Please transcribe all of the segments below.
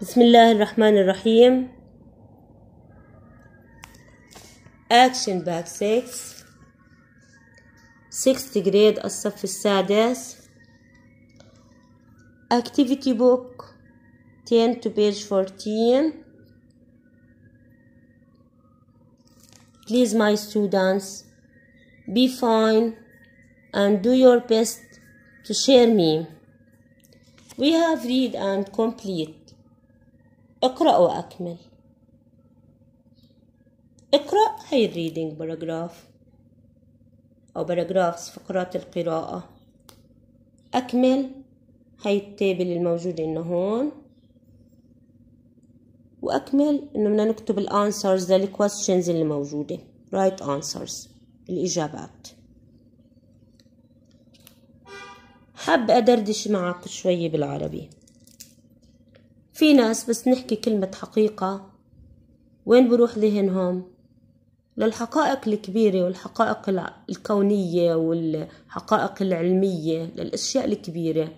بسم الله الرحمن الرحيم Action باك 6 6 sixth الصف السادس activity book 10 to page 14 please my students be fine and do your best to share me we have read and complete اقرأ وأكمل اقرأ هاي الريدنج باراجراف أو باراجرافز فقرات القراءة أكمل هاي التابل الموجود إنه هون وأكمل إنه بدنا نكتب الأنسرز للكويستشنز اللي موجودة رايت أنسرز الإجابات حابة أدردش معك شوية بالعربي في ناس بس نحكي كلمة حقيقة وين بروح ذهنهم للحقائق الكبيرة والحقائق الكونية والحقائق العلمية للأشياء الكبيرة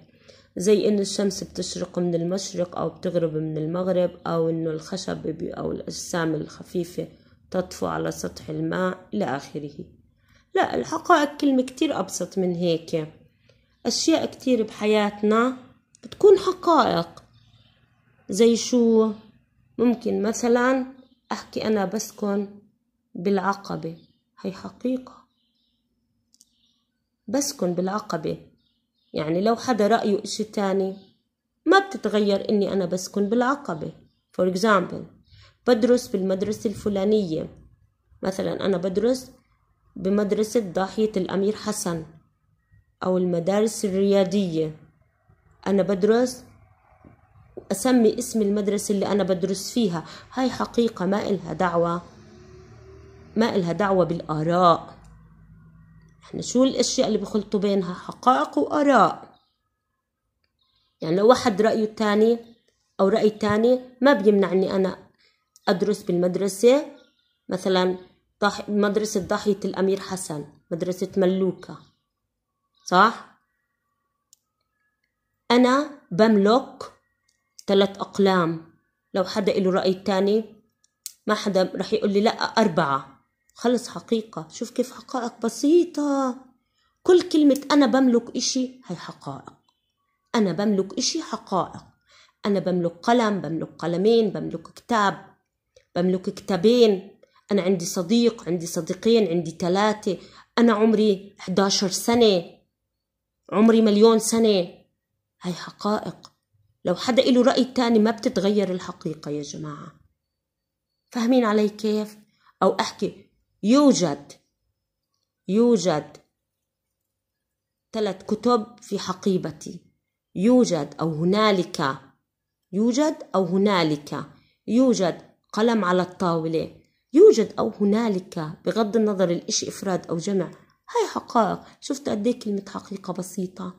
زي إن الشمس بتشرق من المشرق أو بتغرب من المغرب أو إنه الخشب أو الأجسام الخفيفة تطفو على سطح الماء إلى آخره لا الحقائق كلمة كتير أبسط من هيك أشياء كتير بحياتنا بتكون حقائق زي شو ممكن مثلا أحكي أنا بسكن بالعقبة هي حقيقة بسكن بالعقبة يعني لو حدا رأيه إشي تاني ما بتتغير إني أنا بسكن بالعقبة for example بدرس بالمدرسة الفلانية مثلا أنا بدرس بمدرسة ضاحية الأمير حسن أو المدارس الريادية أنا بدرس أسمي اسم المدرسة اللي أنا بدرس فيها هاي حقيقة ما إلها دعوة ما إلها دعوة بالآراء احنا شو الأشياء اللي بخلطوا بينها حقائق وآراء يعني لو واحد رأيه تاني أو رأي تاني ما بيمنع أني أنا أدرس بالمدرسة مثلا مدرسة ضاحية الأمير حسن مدرسة ملوكة صح؟ أنا بملك ثلاث أقلام لو حدا له رأي تاني ما حدا رح يقول لي لأ أربعة خلص حقيقة شوف كيف حقائق بسيطة كل كلمة أنا بملك إشي هي حقائق أنا بملك إشي حقائق أنا بملك قلم بملك قلمين بملك كتاب بملك كتابين أنا عندي صديق عندي صديقين عندي ثلاثة أنا عمري 11 سنة عمري مليون سنة هاي حقائق لو حدا له رأي تاني ما بتتغير الحقيقة يا جماعة فاهمين علي كيف؟ أو أحكي يوجد يوجد ثلاث كتب في حقيبتي يوجد أو هنالك يوجد أو هنالك يوجد قلم على الطاولة يوجد أو هنالك بغض النظر الإشي إفراد أو جمع هاي حقائق شفت قد إيه كلمة حقيقة بسيطة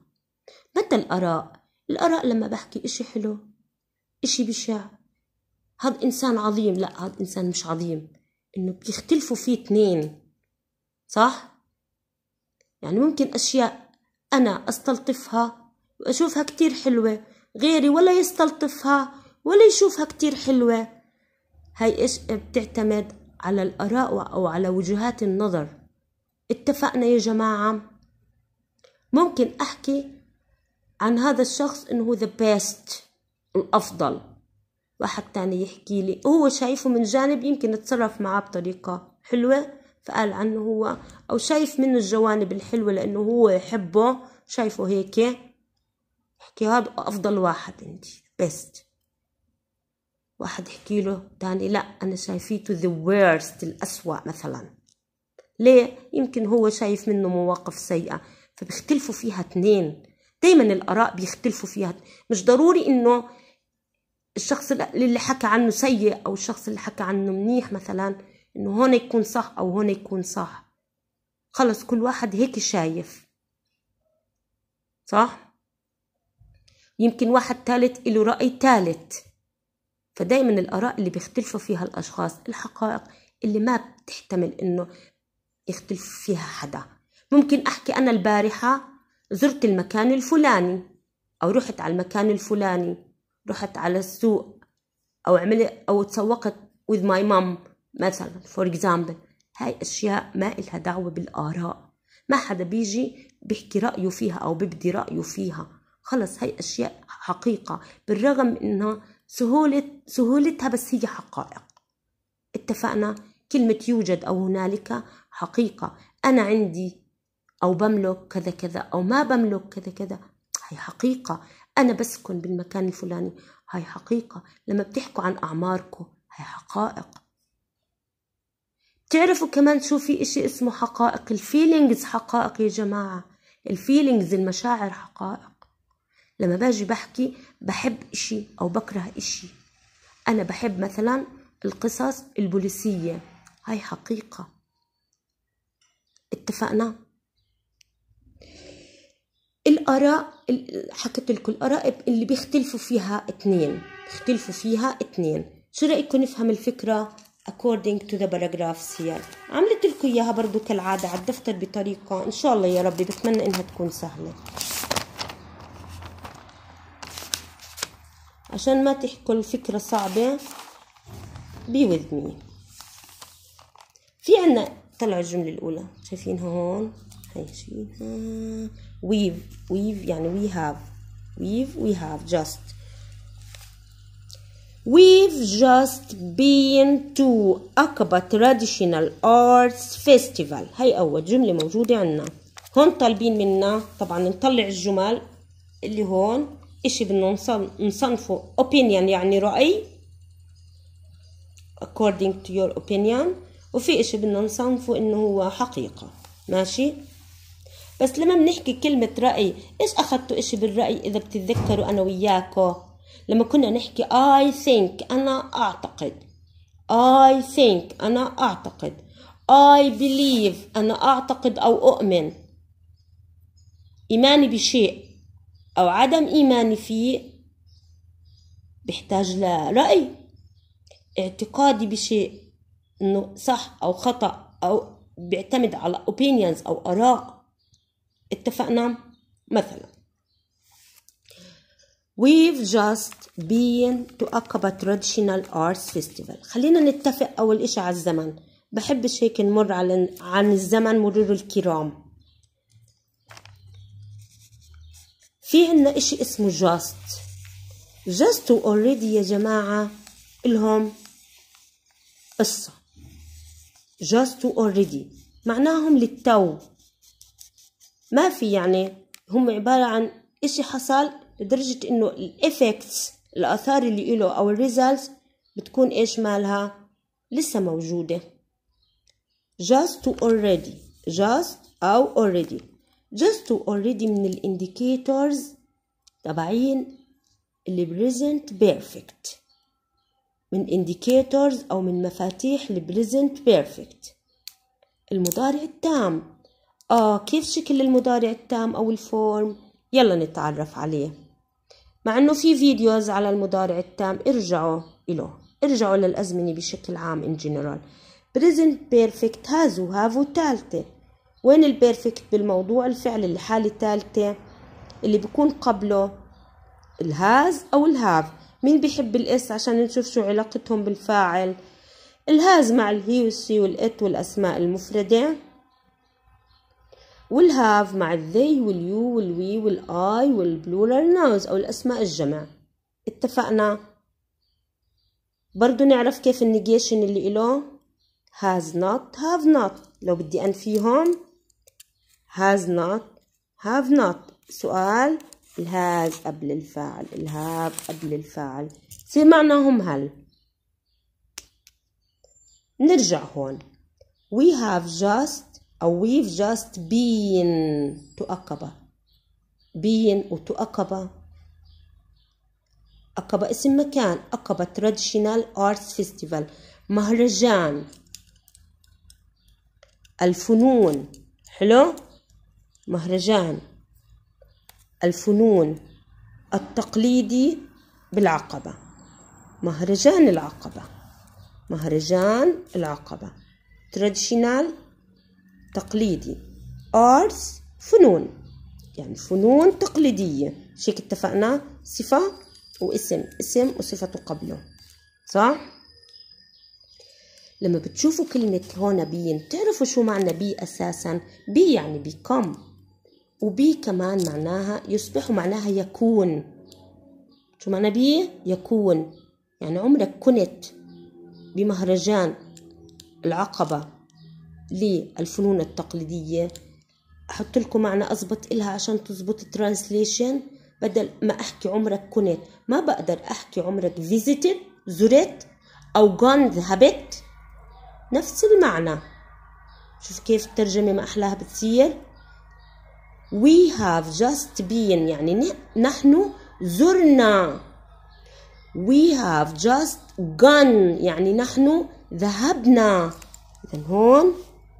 متى الآراء الآراء لما بحكي إشي حلو إشي بشع هاد إنسان عظيم لا هاد إنسان مش عظيم إنه بتختلفوا فيه اثنين صح؟ يعني ممكن أشياء أنا أستلطفها وأشوفها كتير حلوة غيري ولا يستلطفها ولا يشوفها كتير حلوة هاي إيش بتعتمد على الآراء أو على وجهات النظر اتفقنا يا جماعة ممكن أحكي عن هذا الشخص انه ذا بيست الافضل واحد تاني يحكي لي هو شايفه من جانب يمكن اتصرف معاه بطريقة حلوة فقال عنه هو أو شايف منه الجوانب الحلوة لأنه هو يحبه شايفه هيك يحكي هذا أفضل واحد انت بيست واحد يحكي له تاني لا أنا شايفيته the worst الأسوأ مثلا ليه يمكن هو شايف منه مواقف سيئة فبيختلفوا فيها اثنين دايما الآراء بيختلفوا فيها مش ضروري إنه الشخص اللي حكى عنه سيء أو الشخص اللي حكى عنه منيح مثلا إنه هون يكون صح أو هون يكون صح خلص كل واحد هيك شايف صح يمكن واحد ثالث له رأي ثالث فدايما الآراء اللي بيختلفوا فيها الأشخاص الحقائق اللي ما بتحتمل إنه يختلف فيها حدا ممكن أحكي أنا البارحة زرت المكان الفلاني أو رحت على المكان الفلاني رحت على السوق أو عملت أو تسوقت with my mom مثلا for example هاي أشياء ما إلها دعوة بالآراء ما حدا بيجي بيحكي رأيه فيها أو بيبدي رأيه فيها خلص هاي أشياء حقيقة بالرغم إنها سهولة سهولتها بس هي حقائق اتفقنا كلمة يوجد أو هنالك حقيقة أنا عندي أو بملك كذا كذا أو ما بملك كذا كذا هاي حقيقة أنا بسكن بالمكان الفلاني هاي حقيقة لما بتحكوا عن أعماركم هاي حقائق بتعرفوا كمان شو في إشي اسمه حقائق الفيلينجز حقائق يا جماعة الفيلينجز المشاعر حقائق لما باجي بحكي بحب إشي أو بكره إشي أنا بحب مثلا القصص البوليسية هاي حقيقة اتفقنا الآراء حكيت لكم الآراء اللي بيختلفوا فيها اثنين بيختلفوا فيها اثنين شو رأيكم نفهم الفكرة according to the paragraphs here عملت لكم إياها برضو كالعادة على الدفتر بطريقة إن شاء الله يا ربي بتمنى إنها تكون سهلة عشان ما تحكوا الفكرة صعبة be with me في عنا طلع الجملة الأولى شايفينها هون ماشيينها we've يعني وي هاف we've وي هاف جاست We've just been to أكبا traditional arts festival هاي أول جملة موجودة عنا هون طالبين منا طبعا نطلع الجمل اللي هون إشي بدنا نصنفه opinion يعني رأي according to your opinion وفي إشي بدنا نصنفه إنه هو حقيقة ماشي بس لما بنحكي كلمة رأي إيش أخذتوا إشي بالرأي إذا بتتذكروا أنا وياكو لما كنا نحكي I think أنا أعتقد I think أنا أعتقد I believe أنا أعتقد أو أؤمن إيماني بشيء أو عدم إيماني فيه بحتاج لرأي اعتقادي بشيء إنه صح أو خطأ أو بيعتمد على opinions أو آراء اتفقنا مثلا We've just been to Aqaba Traditional Arts Festival خلينا نتفق أول إشي على الزمن بحبش هيك نمر على عن الزمن مرور الكرام في عنا إشي اسمه just just already يا جماعة إلهم قصة just already معناهم للتو ما في يعني هم عبارة عن إشي حصل لدرجة إنه الإفكتس الآثار اللي إله أو الريزلتس بتكون إيش مالها لسه موجودة just to already just أو already just to already من الانديكيتورز تبعين البريزنت بيرفكت من indicators أو من مفاتيح البريزنت بيرفكت المضارع التام آه كيف شكل المضارع التام أو الفورم يلا نتعرف عليه مع أنه في فيديوز على المضارع التام ارجعوا إله ارجعوا للأزمنة بشكل عام in general present perfect has وهاف وتالتة وين البيرفكت بالموضوع الفعل اللي حالة تالتة اللي بيكون قبله الهاز أو الهاف مين بيحب الاس عشان نشوف شو علاقتهم بالفاعل الهاز مع الهي والسي والات والأسماء المفردة والهاف مع الذي واليو والوي والاي والبلورال ناوز أو الأسماء الجمع اتفقنا برضو نعرف كيف النيجيشن اللي إله has not have not لو بدي أنفيهم has not have not سؤال الهاز قبل الفاعل الهاف قبل الفاعل يصير معناهم هل نرجع هون we have just أو we've just been to أقبة been وتو أقبة أقبة اسم مكان أقبة traditional arts festival مهرجان الفنون حلو مهرجان الفنون التقليدي بالعقبة مهرجان العقبة مهرجان العقبة traditional تقليدي arts فنون يعني فنون تقليدية شيك اتفقنا صفة واسم اسم وصفة قبله صح؟ لما بتشوفوا كلمة هون بين تعرفوا شو معنى بي أساسا بي يعني become وبي كمان معناها يصبح معناها يكون شو معنى بي يكون يعني عمرك كنت بمهرجان العقبة للفنون التقليدية أحط لكم معنى أضبط إلها عشان تزبط الترانسليشن بدل ما أحكي عمرك كنت ما بقدر أحكي عمرك visited زرت أو gone ذهبت نفس المعنى شوف كيف الترجمة ما أحلاها بتصير We have just been يعني نحن زرنا We have just gone يعني نحن ذهبنا إذا هون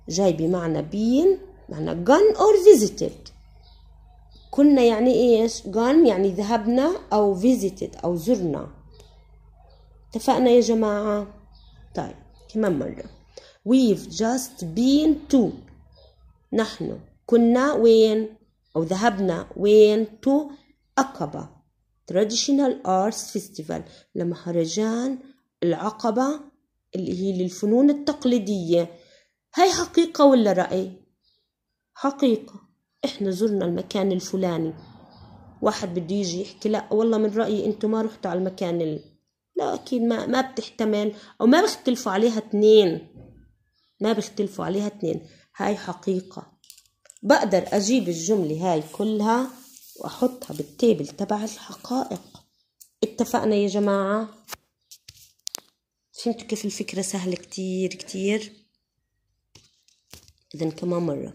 جاي بمعنى بين معنى gone or visited كنا يعني ايش gone يعني ذهبنا او visited او زرنا اتفقنا يا جماعة طيب كمان مرة we've just been to نحن كنا وين أو ذهبنا وين to اقبا traditional arts festival لمهرجان العقبة اللي هي للفنون التقليدية هاي حقيقة ولا رأي حقيقة احنا زرنا المكان الفلاني واحد بده يجي يحكي لا والله من رأيي انتو ما رحتوا على المكان ال... لا اكيد ما ما بتحتمل او ما بختلفوا عليها اثنين ما بختلفوا عليها اثنين هاي حقيقة بقدر اجيب الجملة هاي كلها واحطها بالتيبل تبع الحقائق اتفقنا يا جماعة فهمتوا كيف الفكرة سهلة كتير كتير إذن كمان مرة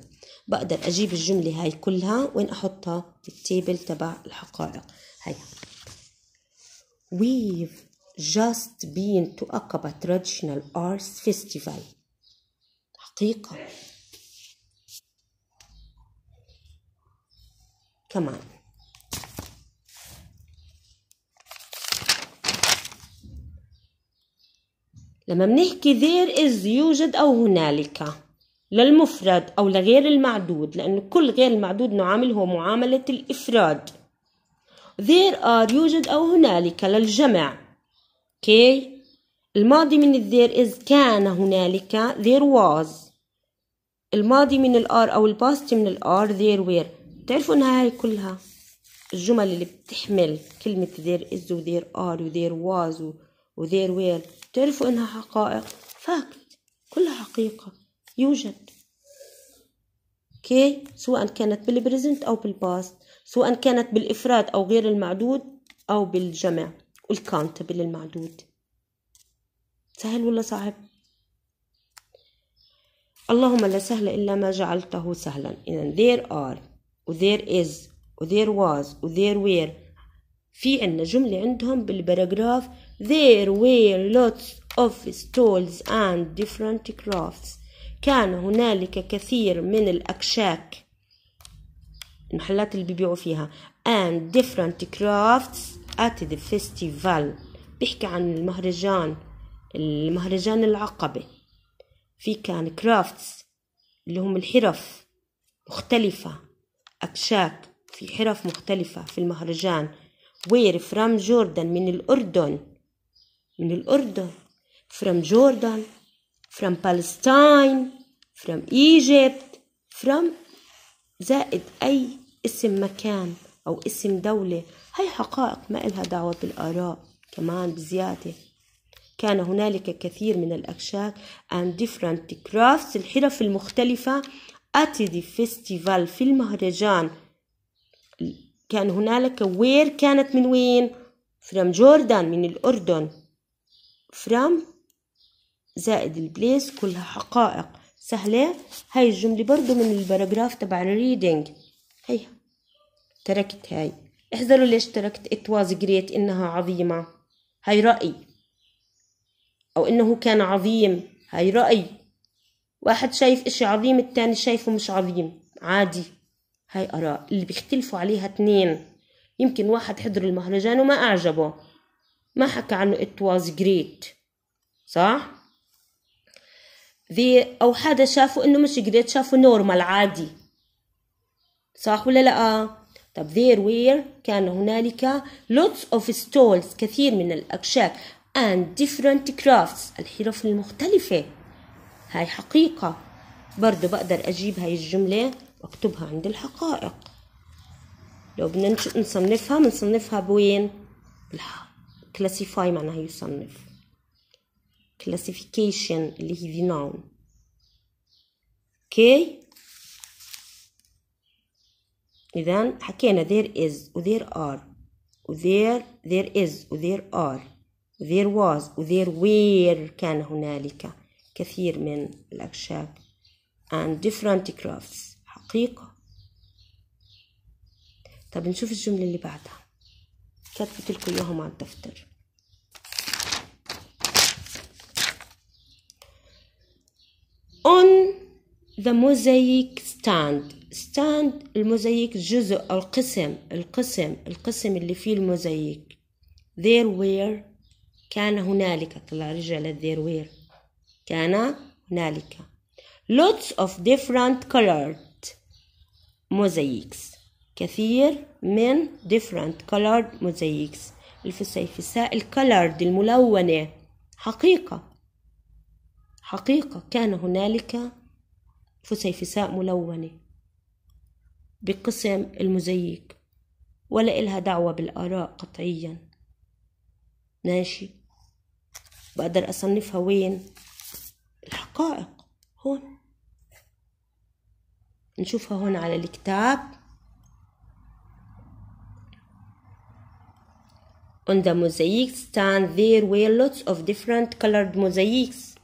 بقدر أجيب الجملة هاي كلها وين أحطها في التيبل تبع الحقائق هاي We've just been to Aqaba Traditional Arts Festival حقيقة كمان لما بنحكي there is يوجد أو هنالك للمفرد أو لغير المعدود لأنه كل غير المعدود نعامله هو معاملة الإفراد there are يوجد أو هنالك للجمع okay الماضي من there is كان هنالك there was الماضي من ال are أو الباست من ال are there were تعرفوا إنها هاي كلها الجمل اللي بتحمل كلمة there is و there are و there was و there were تعرفوا إنها حقائق fact كلها حقيقة يوجد اوكي سواء كانت بالبريزنت او بالباست سواء كانت بالافراد او غير المعدود او بالجمع والكاونتبل المعدود سهل ولا صعب اللهم لا سهل الا ما جعلته سهلا اذا there are و there is و there was و there were في عندنا جملة عندهم بالباراجراف there were lots of stalls and different crafts كان هنالك كثير من الأكشاك المحلات اللي بيبيعوا فيها and different crafts at the festival بيحكي عن المهرجان المهرجان العقبة في كان crafts اللي هم الحرف مختلفة أكشاك في حرف مختلفة في المهرجان وير فرام جوردن من الأردن من الأردن فرام جوردن from Palestine from Egypt from زائد أي اسم مكان أو اسم دولة هاي حقائق ما إلها دعوة بالآراء كمان بزيادة كان هنالك كثير من الأكشاك and different crafts الحرف المختلفة at the festival في المهرجان كان هنالك where كانت من وين from Jordan من الأردن from زائد البليس كلها حقائق سهلة هاي الجملة برضو من الباراجراف تبع الريدنج هي تركت هاي احذروا ليش تركت it was great انها عظيمة هاي رأي او انه كان عظيم هاي رأي واحد شايف اشي عظيم التاني شايفه مش عظيم عادي هاي آراء اللي بيختلفوا عليها اتنين يمكن واحد حضر المهرجان وما أعجبه ما حكى عنه it was great صح؟ ذي أو حدا شافوا إنه مش جريت شافوا نورمال عادي صح ولا لأ؟ آه. طب there were كان هنالك lots of stones كثير من الأكشاك and different crafts الحرف المختلفة هاي حقيقة برضو بقدر أجيب هاي الجملة وأكتبها عند الحقائق لو بدنا نصنفها بنصنفها بوين؟ كلاسيفاي معناها يصنف classification اللي هي في noun okay إذا حكينا there is و there are و there there is و there are و there was و there were كان هنالك كثير من الاكشاك and different crafts حقيقة طب نشوف الجملة اللي بعدها كتبت لكم إياهم على الدفتر The mosaic stand stand الموزايك جزء أو قسم القسم القسم اللي فيه الموزايك there were كان هنالك طلع رجع there were كان هنالك lots of different colored mosaics كثير من different colored mosaics الفسيفساء الكلرد الملونة حقيقة حقيقة كان هنالك فسيفساء ملونة بقسم المزيك ولا إلها دعوة بالآراء قطعيا ماشي بقدر أصنفها وين الحقائق هون نشوفها هون على الكتاب On the mosaic stand there were lots of different colored mosaics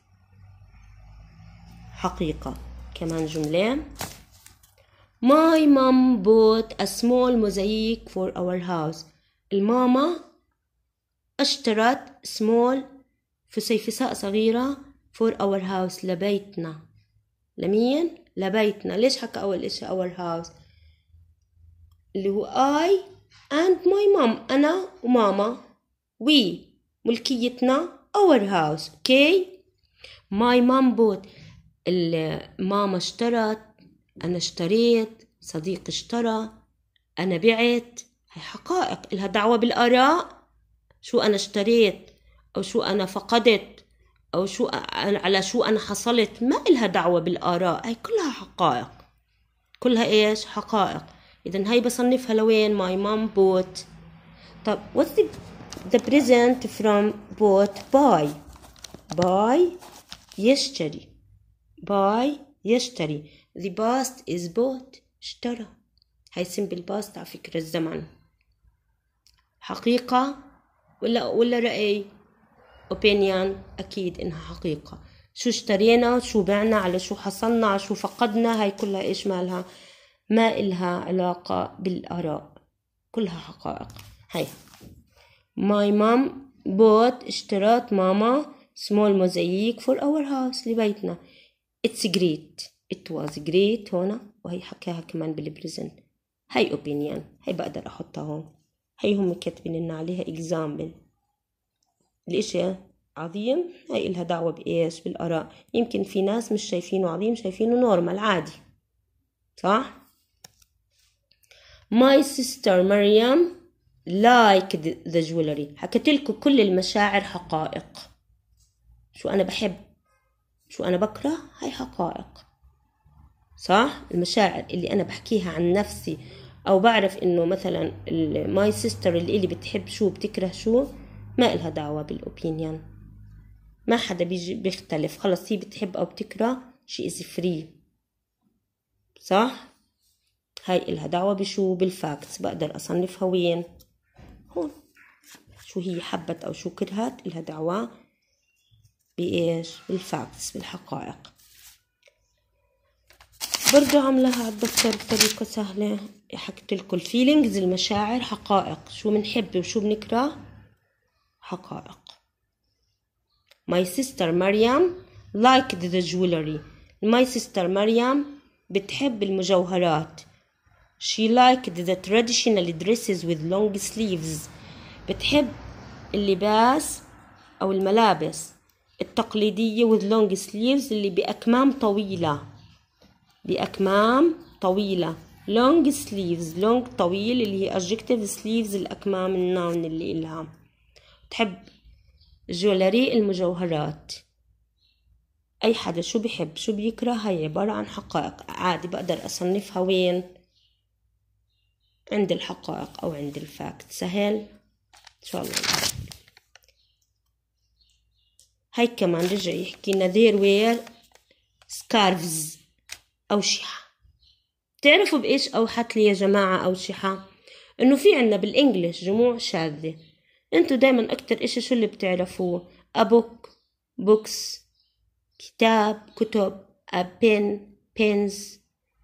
حقيقة كمان جملة My mom bought a small mosaic for our house الماما اشترت small فسيفساء صغيرة for our house لبيتنا لمين؟ لبيتنا ليش حكى أول إشي our house؟ اللي هو I and my mom أنا وماما we ملكيتنا our house okay my mom bought ماما اشترت أنا اشتريت صديق اشترى أنا بعت هي حقائق إلها دعوة بالآراء شو أنا اشتريت أو شو أنا فقدت أو شو أنا على شو أنا حصلت ما إلها دعوة بالآراء هي كلها حقائق كلها إيش حقائق إذا هاي بصنفها لوين ماي مام بوت طب what's the, present from bought by by يشتري باي يشتري the past is bought اشترى هيسم بالباست على فكرة الزمن حقيقة ولا ولا رأي opinion أكيد إنها حقيقة شو اشترينا شو بعنا على شو حصلنا على شو فقدنا هاي كلها إيش مالها ما إلها علاقة بالآراء كلها حقائق هاي my mom bought اشترت ماما small mosaic for our house لبيتنا اتس جريت It was جريت هنا وهي حكاها كمان بالبريزنت هاي اوبينيون هاي بقدر احطها هون هاي هم كاتبين لنا عليها اكزامبل الاشي عظيم هاي إلها دعوة بإيش بالآراء يمكن في ناس مش شايفينه عظيم شايفينه نورمال عادي صح My sister مريم like the jewelry حكيت لكم كل المشاعر حقائق شو أنا بحب شو أنا بكره هاي حقائق صح المشاعر اللي أنا بحكيها عن نفسي أو بعرف إنه مثلا ماي سيستر اللي إلي بتحب شو بتكره شو ما إلها دعوة بالأوبينيون ما حدا بيجي بيختلف خلص هي بتحب أو بتكره شي إز فري صح هاي إلها دعوة بشو بالفاكتس بقدر أصنفها وين هون شو هي حبت أو شو كرهت إلها دعوة بإيش بالفاكتس بالحقائق عملها على الدفتر بطريقة سهلة حكيت لكم الفيلينجز المشاعر حقائق شو بنحب وشو بنكره حقائق My sister مريم liked the jewelry My sister مريم بتحب المجوهرات She liked the traditional dresses with long sleeves بتحب اللباس أو الملابس التقليدية with long sleeves اللي بأكمام طويلة بأكمام طويلة long sleeves long طويل اللي هي adjective sleeves الأكمام النون اللي إلها تحب جولري المجوهرات أي حدا شو بحب شو بيكره هي عبارة عن حقائق عادي بقدر أصنفها وين عند الحقائق أو عند الفاكت سهل إن شاء الله هاي كمان رجع يحكي لنا there were scarves أوشحة تعرفوا بإيش أوحت لي يا جماعة أوشحة؟ إنه في عنا بالإنجليش جموع شاذة انتوا دايما أكتر إشي شو اللي بتعرفوه أبوك بوكس كتاب كتب أبن بينز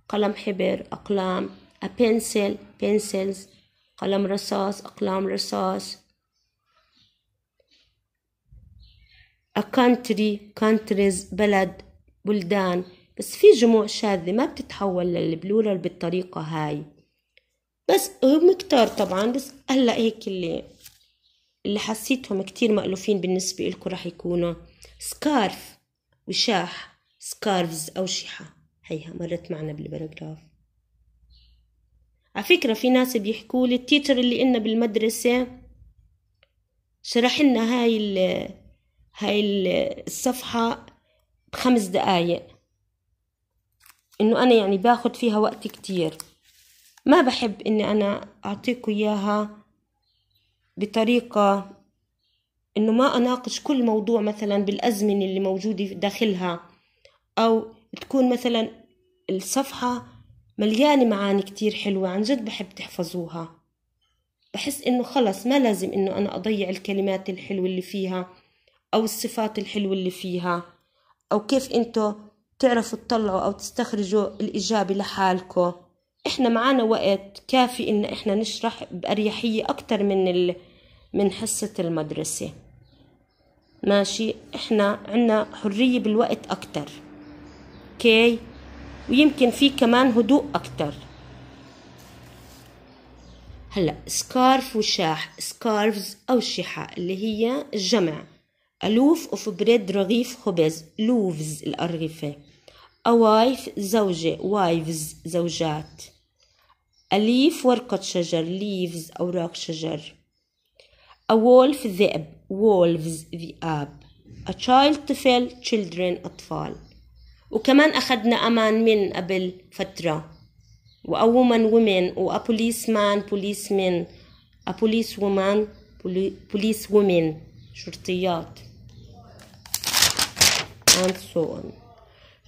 قلم حبر أقلام أبنسل بنسلز قلم رصاص أقلام رصاص a country countries بلد بلدان بس في جموع شاذة ما بتتحول للبلورال بالطريقة هاي بس هم كتار طبعا بس هلا هيك اللي اللي حسيتهم كتير مألوفين بالنسبة لكم رح يكونوا سكارف وشاح سكارفز أو شحة هيها مرت معنا بالبراغراف على فكرة في ناس بيحكوا لي التيتر اللي إلنا بالمدرسة شرح لنا هاي هاي الصفحة بخمس دقايق انه انا يعني باخد فيها وقت كتير ما بحب اني انا اعطيكم اياها بطريقة انه ما اناقش كل موضوع مثلا بالازمنة اللي موجودة داخلها او تكون مثلا الصفحة مليانة معاني كتير حلوة عن جد بحب تحفظوها بحس انه خلص ما لازم انه انا اضيع الكلمات الحلوة اللي فيها أو الصفات الحلوة اللي فيها أو كيف أنتوا تعرفوا تطلعوا أو تستخرجوا الإجابة لحالكم إحنا معانا وقت كافي إن إحنا نشرح بأريحية أكتر من ال... من حصة المدرسة ماشي إحنا عنا حرية بالوقت أكتر أوكي ويمكن في كمان هدوء أكتر هلا سكارف وشاح سكارفز أو شحة اللي هي الجمع ألوف أوف بريد رغيف خبز لوفز الأرغفة أوايف زوجة وايفز زوجات أليف ورقة شجر ليفز أوراق شجر A wolf ذئب wolves ذئاب A child طفل children أطفال وكمان أخذنا أمان من قبل فترة و a woman women و a policeman policemen a police woman police women شرطيات and so on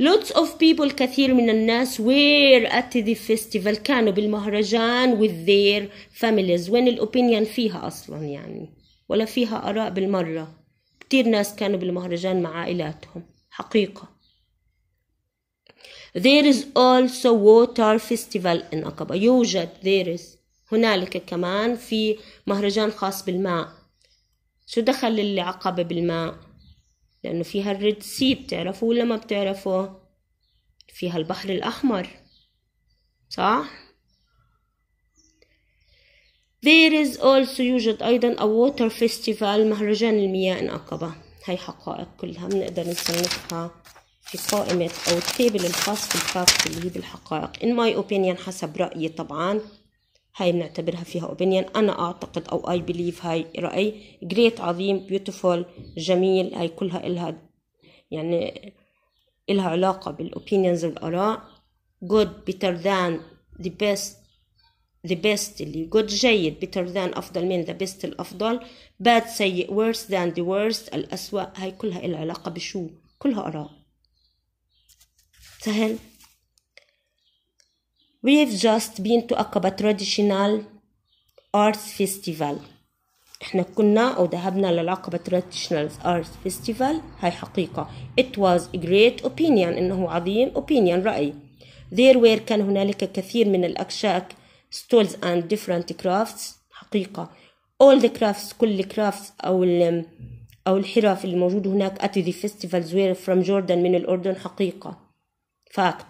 lots of people كثير من الناس were at the festival كانوا بالمهرجان with their families وين الopinion فيها أصلا يعني ولا فيها آراء بالمرة كثير ناس كانوا بالمهرجان مع عائلاتهم حقيقة There is also water festival in Aqaba يوجد there is هنالك كمان في مهرجان خاص بالماء شو دخل العقبة بالماء لأنه فيها الريد سي بتعرفوه ولا ما بتعرفوه فيها البحر الأحمر صح؟ There is also يوجد أيضا a water festival مهرجان المياه النقبة هاي حقائق كلها بنقدر نصنفها في قائمة أو التابل الخاص بالفاكت اللي هي بالحقائق in my opinion حسب رأيي طبعا هاي بنعتبرها فيها اوبينيون أنا أعتقد أو اي بليف هاي رأي جريت عظيم بيوتيفول جميل هاي كلها إلها يعني إلها علاقة بالاوبينيونز والآراء جود بيتر ذان ذا بيست ذا بيست اللي جود جيد بيتر ذان أفضل من ذا بيست الأفضل باد سيء ورس ذان ذا ورست الأسوأ هاي كلها إلها علاقة بشو كلها آراء سهل We've just been to Aqaba Traditional Arts Festival احنا كنا او ذهبنا للعقبة Traditional Arts Festival هاي حقيقة It was a great opinion انه عظيم opinion رأي There were كان هنالك كثير من الأكشاك stools and different crafts حقيقة All the crafts كل crafts أو ال أو الحرف اللي موجود هناك at the festivals were from Jordan من الأردن حقيقة Fact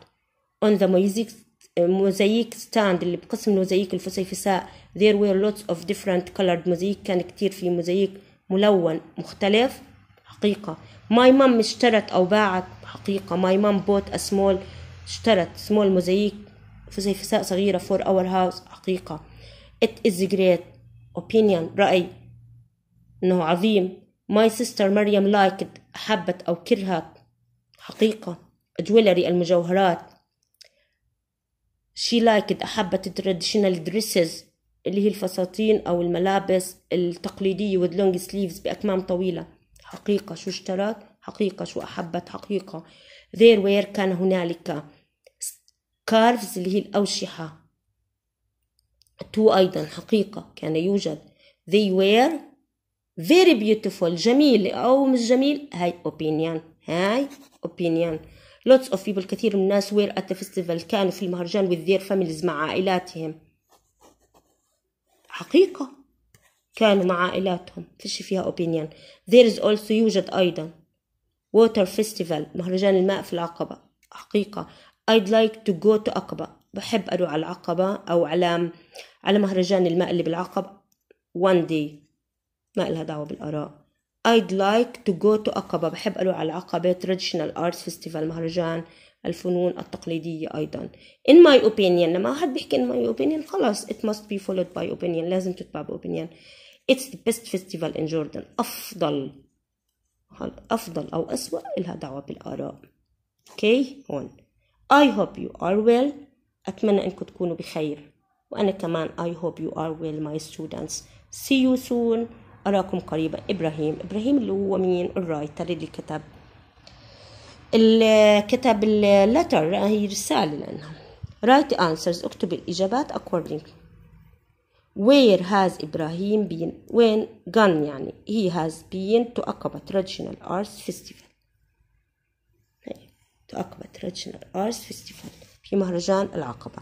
On the music موزايك ستاند اللي بقسم موزايك الفسيفساء there were lots of different colored موزايك كان كتير في موزايك ملون مختلف حقيقة my mom اشترت أو باعت حقيقة my mom bought a small اشترت small موزايك فسيفساء صغيرة for our house حقيقة it is great opinion رأي إنه عظيم my sister مريم liked حبت أو كرهت حقيقة jewelry المجوهرات she liked أحبت traditional dresses اللي هي الفساتين أو الملابس التقليدية long سليفز بأكمام طويلة حقيقة شو اشترت حقيقة شو أحبت حقيقة there where كان هنالك كارفز اللي هي الأوشحة تو أيضا حقيقة كان يوجد they were very beautiful جميل أو مش جميل هاي opinion هاي opinion lots of people كثير من الناس were at the festival كانوا في المهرجان with their families مع عائلاتهم حقيقة كانوا مع عائلاتهم فيش فيها opinion there is also يوجد أيضا water festival مهرجان الماء في العقبة حقيقة I'd like to go to عقبة بحب أروح على العقبة أو على على مهرجان الماء اللي بالعقبة one day ما لها دعوة بالآراء I'd like to go to عقبة بحب أروح على العقبة Traditional Arts Festival مهرجان الفنون التقليدية أيضا in my opinion لما حد بيحكي in my opinion خلاص it must be followed by opinion لازم تتبع بopinion it's the best festival in Jordan أفضل أفضل أو أسوأ إلها دعوة بالآراء okay هون I hope you are well أتمنى أنكم تكونوا بخير وأنا كمان I hope you are well my students see you soon أراكم قريبا إبراهيم إبراهيم اللي هو مين الرايتر اللي كتب الكتاب اللتر هي رسالة لأنها write answers اكتب الإجابات accordingly where has إبراهيم been when gone يعني he has been to Aqaba traditional arts festival to Aqaba traditional arts festival في مهرجان العقبة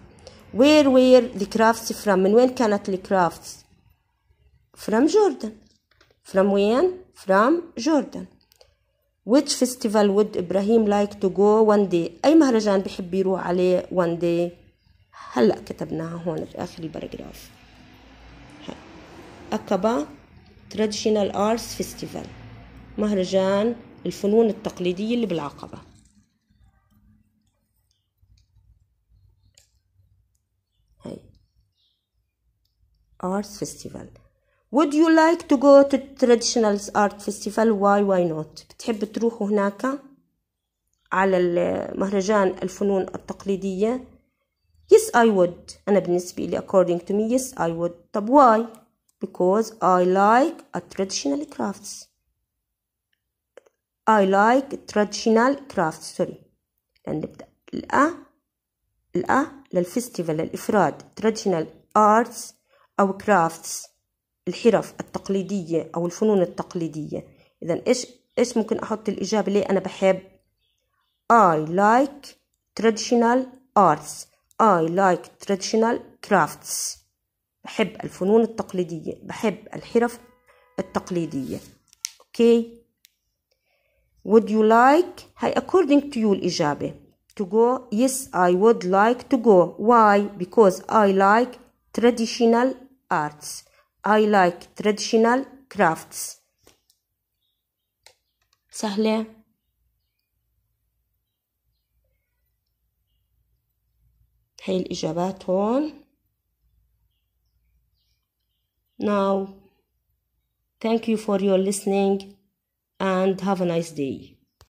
where were the crafts from من وين كانت الكرافتس from Jordan From when? From Jordan. Which festival would Ibrahim like to go one day? أي مهرجان بحب يروح عليه one day؟ هلأ كتبناها هون باخر آخر الباراجراف. أكبا Traditional Arts Festival مهرجان الفنون التقليدية اللي بالعقبة Arts Festival Would you like to go to traditional art festival? Why why not? بتحب تروحوا هناك على المهرجان الفنون التقليدية؟ Yes I would. أنا بالنسبة لي according to me yes I would. طب why? Because I like a traditional crafts. I like traditional crafts. Sorry. لأن نبدأ الأ الأ للفستيفال الإفراد traditional arts أو crafts. الحرف التقليدية أو الفنون التقليدية إذا إيش إيش ممكن أحط الإجابة ليه أنا بحب I like traditional arts I like traditional crafts بحب الفنون التقليدية بحب الحرف التقليدية أوكي Would you like هاي according to you الإجابة to go yes I would like to go why because I like traditional arts I like traditional crafts. سهلة هي الإجابات هون Now, thank you for your listening and have a nice day.